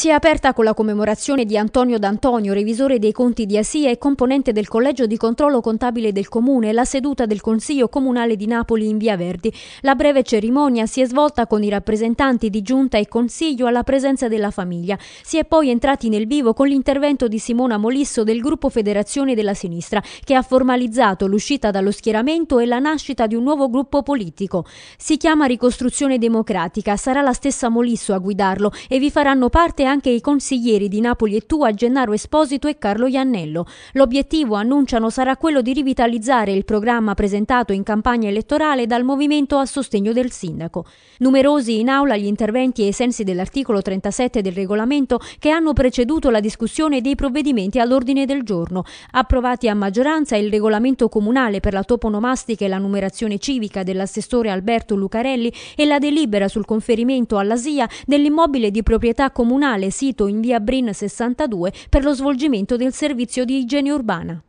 Si è aperta con la commemorazione di Antonio D'Antonio, revisore dei conti di Asia e componente del collegio di controllo contabile del comune, la seduta del Consiglio Comunale di Napoli in Via Verdi. La breve cerimonia si è svolta con i rappresentanti di giunta e consiglio alla presenza della famiglia. Si è poi entrati nel vivo con l'intervento di Simona Molisso del gruppo Federazione della Sinistra, che ha formalizzato l'uscita dallo schieramento e la nascita di un nuovo gruppo politico. Si chiama Ricostruzione Democratica, sarà la stessa Molisso a guidarlo e vi faranno parte anche i consiglieri di Napoli e Tua, Gennaro Esposito e Carlo Iannello. L'obiettivo, annunciano, sarà quello di rivitalizzare il programma presentato in campagna elettorale dal movimento a sostegno del sindaco. Numerosi in aula gli interventi ai sensi dell'articolo 37 del regolamento che hanno preceduto la discussione dei provvedimenti all'ordine del giorno, approvati a maggioranza il regolamento comunale per la toponomastica e la numerazione civica dell'assessore Alberto Lucarelli e la delibera sul conferimento all'ASIA dell'immobile di proprietà comunale sito in via Brin 62 per lo svolgimento del servizio di igiene urbana.